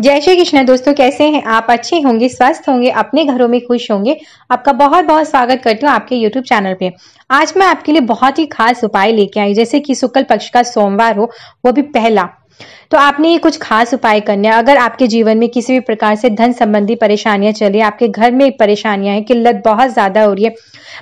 जय श्री कृष्ण दोस्तों कैसे हैं आप अच्छे होंगे स्वस्थ होंगे अपने घरों में खुश होंगे आपका बहुत बहुत स्वागत करती हूँ आपके YouTube चैनल पे आज मैं आपके लिए बहुत ही खास उपाय लेके आई जैसे कि शुक्ल पक्ष का सोमवार हो वो भी पहला तो आपने ये कुछ खास उपाय करने हैं अगर आपके जीवन में किसी भी प्रकार से धन संबंधी परेशानियां चलिए आपके घर में परेशानियां हैं किल्लत बहुत ज्यादा हो रही है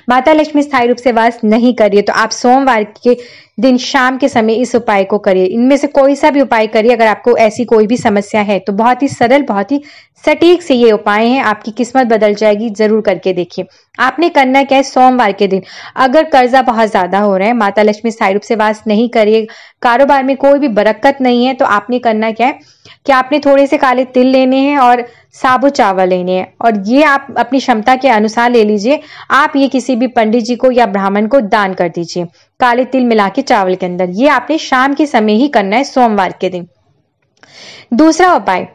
माता लक्ष्मी स्थायी रूप से वास नहीं कर रही है तो आप सोमवार के दिन शाम के समय इस उपाय को करिए इनमें से कोई सा भी उपाय करिए अगर आपको ऐसी कोई भी समस्या है तो बहुत ही सरल बहुत ही सटीक से ये उपाय हैं आपकी किस्मत बदल जाएगी जरूर करके देखिए आपने करना क्या है सोमवार के दिन अगर कर्जा बहुत ज्यादा हो रहा है माता लक्ष्मी साई रूप से वास नहीं करिए कारोबार में कोई भी बरक्कत नहीं है तो आपने करना क्या है कि आपने थोड़े से काले तिल लेने हैं और साबु चावल लेने हैं और ये आप अपनी क्षमता के अनुसार ले लीजिए आप ये किसी भी पंडित जी को या ब्राह्मण को दान कर दीजिए काले तिल मिला के चावल के अंदर ये आपने शाम के समय ही करना है सोमवार के दिन दूसरा उपाय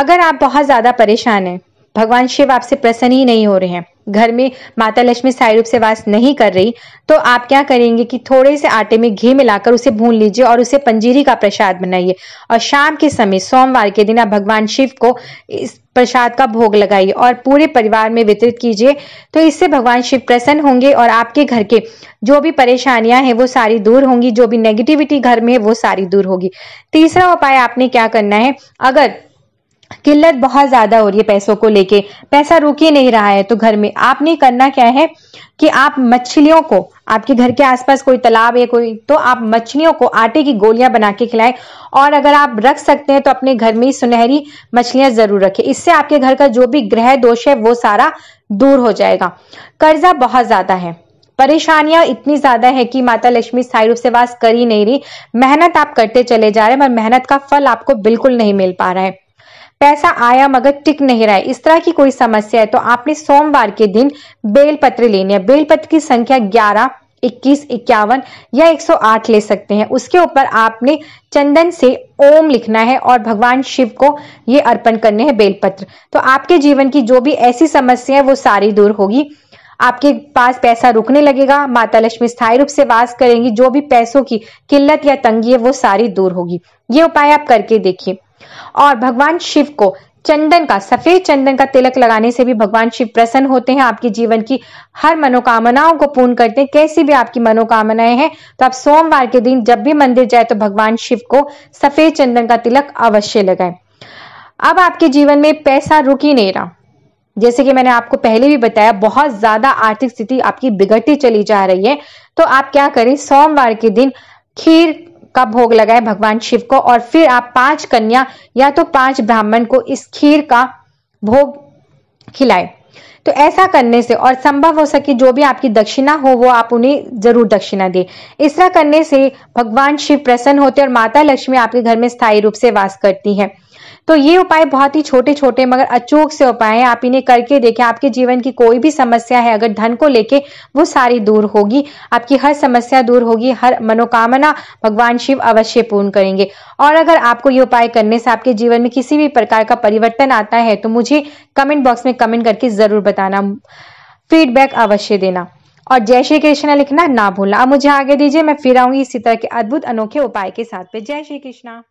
अगर आप बहुत ज्यादा परेशान हैं भगवान शिव आपसे प्रसन्न ही नहीं हो रहे हैं घर में माता लक्ष्मी स्थायी रूप से वास नहीं कर रही तो आप क्या करेंगे कि थोड़े से आटे में घी मिलाकर उसे भून लीजिए और उसे पंजीरी का प्रसाद बनाइए और शाम के समय सोमवार के दिन आप भगवान शिव को इस प्रसाद का भोग लगाइए और पूरे परिवार में वितरित कीजिए तो इससे भगवान शिव प्रसन्न होंगे और आपके घर के जो भी परेशानियां हैं वो सारी दूर होंगी जो भी नेगेटिविटी घर में है वो सारी दूर होगी तीसरा उपाय आपने क्या करना है अगर किल्लत बहुत ज्यादा हो रही है पैसों को लेके पैसा रुक ही नहीं रहा है तो घर में आपने करना क्या है कि आप मछलियों को आपके घर के आसपास कोई तालाब या कोई तो आप मछलियों को आटे की गोलियां बना के खिलाएं और अगर आप रख सकते हैं तो अपने घर में सुनहरी मछलियां जरूर रखें इससे आपके घर का जो भी ग्रह दोष है वो सारा दूर हो जाएगा कर्जा बहुत ज्यादा है परेशानियां इतनी ज्यादा है कि माता लक्ष्मी स्थायी रूप से वास कर ही नहीं रही मेहनत आप करते चले जा रहे हैं पर मेहनत का फल आपको बिल्कुल नहीं मिल पा रहा है पैसा आया मगर टिक नहीं रहा है इस तरह की कोई समस्या है तो आपने सोमवार के दिन बेलपत्र लेने हैं बेलपत्र की संख्या ग्यारह इक्कीस इक्यावन या 108 ले सकते हैं उसके ऊपर आपने चंदन से ओम लिखना है और भगवान शिव को ये अर्पण करने हैं बेलपत्र तो आपके जीवन की जो भी ऐसी समस्या है वो सारी दूर होगी आपके पास पैसा रुकने लगेगा माता लक्ष्मी स्थायी रूप से वास करेंगी जो भी पैसों की किल्लत या तंगी है वो सारी दूर होगी ये उपाय आप करके देखिए और भगवान शिव को चंदन का सफेद चंदन का तिलक लगाने से भी भगवान शिव प्रसन्न होते हैं आपके जीवन की हर मनोकामनाओं को पूर्ण करते हैं कैसी भी आपकी मनोकामनाएं हैं तो आप सोमवार के दिन जब भी मंदिर जाए तो भगवान शिव को सफेद चंदन का तिलक अवश्य लगाएं अब आपके जीवन में पैसा रुक ही नहीं रहा जैसे कि मैंने आपको पहले भी बताया बहुत ज्यादा आर्थिक स्थिति आपकी बिगड़ती चली जा रही है तो आप क्या करें सोमवार के दिन खीर का भोग लगाए भगवान शिव को और फिर आप पांच कन्या या तो पांच ब्राह्मण को इस खीर का भोग खिलाए तो ऐसा करने से और संभव हो सके जो भी आपकी दक्षिणा हो वो आप उन्हें जरूर दक्षिणा दे इस तरह करने से भगवान शिव प्रसन्न होते और माता लक्ष्मी आपके घर में स्थायी रूप से वास करती है तो ये उपाय बहुत ही छोटे छोटे मगर अचूक से उपाय हैं आप इन्हें करके देखें आपके जीवन की कोई भी समस्या है अगर धन को लेके वो सारी दूर होगी आपकी हर समस्या दूर होगी हर मनोकामना भगवान शिव अवश्य पूर्ण करेंगे और अगर आपको ये उपाय करने से आपके जीवन में किसी भी प्रकार का परिवर्तन आता है तो मुझे कमेंट बॉक्स में कमेंट करके जरूर बताना फीडबैक अवश्य देना और जय श्री कृष्णा लिखना ना भूलना अब मुझे आगे दीजिए मैं फिर आऊंगी इसी तरह के अद्भुत अनोखे उपाय के साथ पे जय श्री कृष्णा